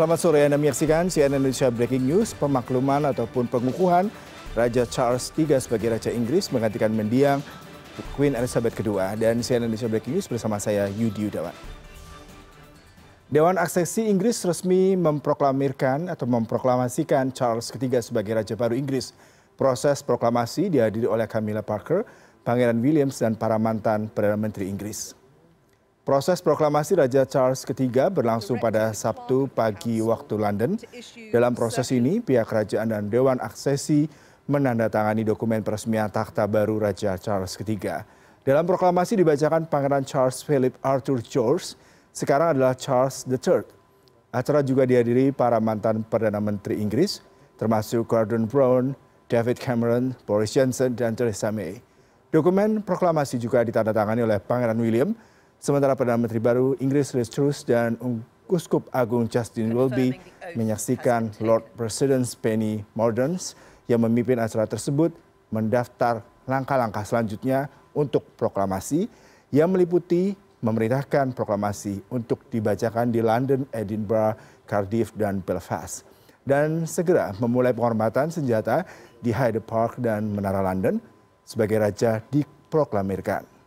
Selamat sore, Anda menyaksikan CNN Indonesia Breaking News. Pemakluman ataupun pengukuhan Raja Charles III sebagai Raja Inggris menggantikan mendiang Queen Elizabeth II. Dan CNN Indonesia Breaking News bersama saya Yudi Udawan. Dewan Aksesi Inggris resmi memproklamirkan atau memproklamasikan Charles III sebagai Raja Baru Inggris. Proses proklamasi dihadiri oleh Camilla Parker, Pangeran Williams, dan para mantan Perdana Menteri Inggris. Proses proklamasi Raja Charles III berlangsung pada Sabtu pagi waktu London. Dalam proses ini, pihak kerajaan dan Dewan Aksesi menandatangani dokumen peresmian takhta baru Raja Charles III. Dalam proklamasi dibacakan Pangeran Charles Philip Arthur George, sekarang adalah Charles III. Acara juga dihadiri para mantan Perdana Menteri Inggris, termasuk Gordon Brown, David Cameron, Boris Johnson, dan Theresa May. Dokumen proklamasi juga ditandatangani oleh Pangeran William, Sementara Perdana Menteri baru Inggris Liz Truss dan Uskup Agung Justin Welby menyaksikan Lord President Penny Mordaunt yang memimpin acara tersebut mendaftar langkah-langkah selanjutnya untuk proklamasi yang meliputi memerintahkan proklamasi untuk dibacakan di London, Edinburgh, Cardiff, dan Belfast. Dan segera memulai penghormatan senjata di Hyde Park dan Menara London sebagai raja diproklamirkan.